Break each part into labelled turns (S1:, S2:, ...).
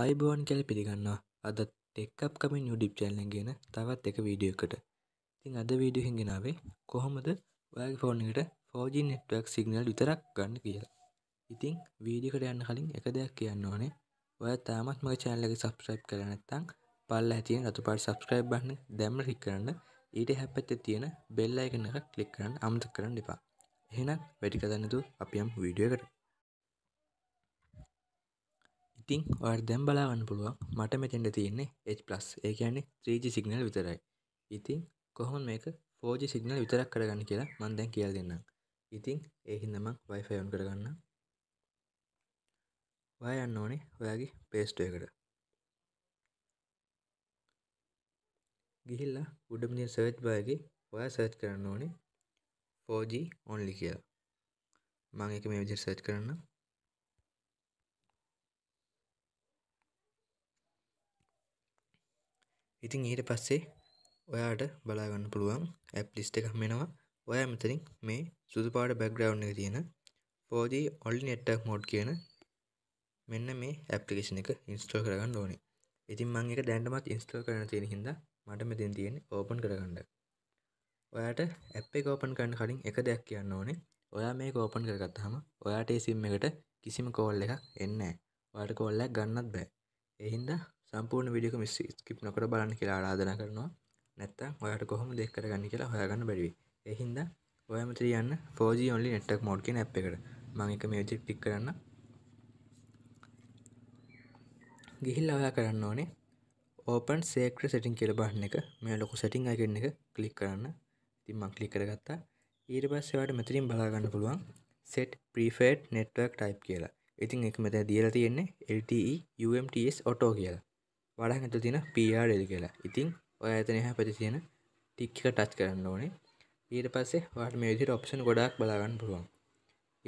S1: අයිබෝන් කැල පිළිගන්නවා අදත් එක්කප් කමින් යුඩිප් චැල්ල ගෙන තවත් එක වීඩියකට තින් අද වීඩිය හැගෙනාවේ කොහොමද ඔයාගේ ෆෝන්කට ෆෝජි නෙට්වක් සිගනල් විතරක් ගන්න කියලා ඉතිං වීඩිකට යන්න කලින් එක දෙයක් කියන්න ඕනේ ඔය තාමත් මගේ චැල්ලගේ සබස්ක්‍රයිබ් කරනත්තං පල්ල ඇතියෙන් රතුපාට සබස්ක්‍රයිබ් බන්න දැම්ම රික් කරන්න ඊට හැපැත්ත තියෙන බෙල්ලා එකනක කලික් කරන්න අමත කරන්න එපා එහෙනම් වැඩි කදන්නතු අපියම් වීඩියකට ඉතිං ඔය දැම් බලාවන්න පුළුවන් මට මෙතෙන්ට තියෙන්නේ H+ ඒ කියන්නේ 3G සිගනල් විතරයි ඉතිං කොහොම මේක 4G සිගනල් විතරක් කරගන්න කියලා මන් දැන් කියලා දෙන්නම් ඉතිං ඒ හින්දම Wi-Fi on කරගන්න ඔයා යන්න ඕනේ ඔයාගේ paste එකට ගිහිල්ලා උඩම තියෙන search bar එකේ ඔයා search කරන්න ඕනේ 4G only කියලා මම ඒක මේ විදිහට search කරන්නම් ඉතින් ඊට පස්සේ ඔයාට බලාගන්න පුළුවන් ඇප් ලිස්ට එකක් මෙෙනවා ඔයා මෙතරින් මේ සුදුපාට බැග්‍රව් එක තියෙන පෝදී ඔල්ලි නෙට්ටක් මෝඩ් කියන මෙන්න මේ ඇප්ලිකේෂන එක ඉන්ස්ටෝ කරගන්න ඕනේ ඉතින් මං එක දැන්ටමත් ඉන්ස්ටෝ කරන තියෙන හින්දා මට මෙතෙන් තියෙන ඕපන් කරගන්න ඔයාට ඇප් එක ඕපන් කරන්න කලින් එක දෙයක් කියන්න ඕනේ ඔයා මේ ඕපන් කරගත්තාම ඔයාට ඒ සිම් එකට කිසිම කෝල් එකක් එන්නේ නැහැ. ඔයාට කෝල් එකක් ගන්නත් බෑ. ඒ හින්දා සම්පූර්ණ විඩියක මිස් කිප් නොකට බලන්න කියලා ආරාධන කරනවා නැත්තම් ඔයාට කොහොම දෙක් කරගන්න කියලා හොයාගන්න බැරිවේ එහින්ද ඔයමතර යන්න 4G only network mode කියන app එකට මම එක මේ විදිහට ටික් කරන්න ගිහිල්ලා ඔයා කරන්න ඕනේ open sacred setting කියලා බහන්න එක මේ ලොකු setting icon එක click කරන්න ඉතින් මම click කරගත්තා ඊට පස්සේ ඔයාලට මෙතනින් බලා ගන්න පුළුවන් set preferred network type කියලා ඉතින් එක මෙතන දීලා තියෙන්නේ LTE UMTS auto කියලා වඩා ඇතු තියෙන පRල් කියලා ඉතින් ඔය ඇතන හ පැති තියෙන ටික්ක ටච් කරන්න ඕනේ ඊට පස්සේ වාට මේ විදිහට ඔප්ෂන් ගොඩක් බලාගන්න පුළුවන්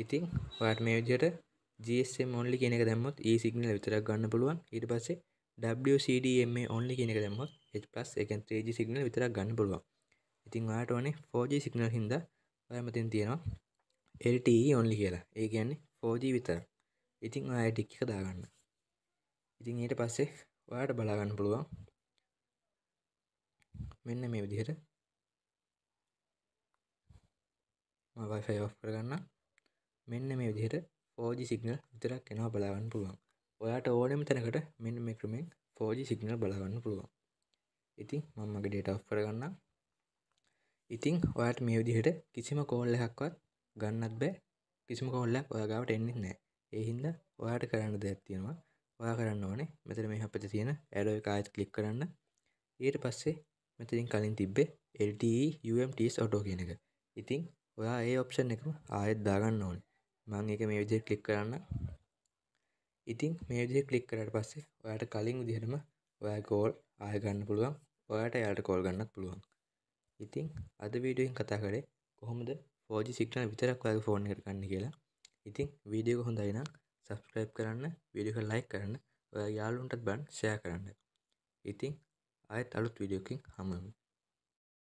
S1: ඉතින් ඔයාට මේ විදිහට GSM only කියන එක දැම්මොත් e signal විතරක් ගන්න පුළුවන් ඊට පස්සේ WCDMA only කියන එක දැම්මොත් H+ එකෙන් 3G signal විතරක් ගන්න පුළුවන් ඉතින් ඔයාට ඕනේ 4G signal හින්දා ඔයා මතින් තියෙනවා LTE only කියලා ඒ කියන්නේ 4G විතර ඉතින් ඔයා ටික් එක දාගන්න ඉතින් ඊට පස්සේ ඔයාට බලාගන්න පුළුවන් මෙන්න මේ විදිහට වයිෆයි ඔෆ් කරගන්න මෙන්න මේ විදිහට 4G සිග්නල් විතරක් එනවා බලාගන්න පුළුවන් ඔයාට ඕනෙම තැනකට මෙන්න මේ ක්‍රමෙන් 4G සිග්නල් බලාගන්න පුළුවන් ඉතින් මම මගේ data off කරගන්න ඉතින් ඔයාට මේ විදිහට කිසිම කෝල් එකක්වත් ගන්නත් බෑ කිසිම කෝල්ලක් ඔයා ගාවට එන්නේ නැහැ ඒ හින්දා ඔයාට කරන්න දෙයක් තියෙනවා ඔයා කරන්න ඕනේ මෙතන මේ අපිට තියෙන ඇරෝ එක ආයෙත් ක්ලික් කරන්න ඊට පස්සේ මෙතනින් කලින් තිබ්බේ LTE UMTS auto කියන එක. ඉතින් ඔයා ඒ ඔප්ෂන් එකම ආයෙත් දාගන්න ඕනේ. මම ඒක මේ විදිහට ක්ලික් කරන්න. ඉතින් මේ විදිහට ක්ලික් කරාට පස්සේ ඔයාට කලින් විදිහටම ඔයා කෝල් ආයෙ ගන්න පුළුවන්. ඔයාට එයාලට කෝල් ගන්නත් පුළුවන්. ඉතින් අද වීඩියෝෙන් කතා කරේ කොහොමද 4G සිග්නල් විතරක් ඔයාගේ ෆෝන් එකට ගන්න කියලා. ඉතින් වීඩියෝ එක හොඳයි නම් සබස්ක්‍රයිබ් කරන්න විඩියක ලයි කරන්න ඔය යාලුන්ටත් බන් ෂය කරන්න ඉතිං අයත් අලුත් විඩියෝකින් හමමි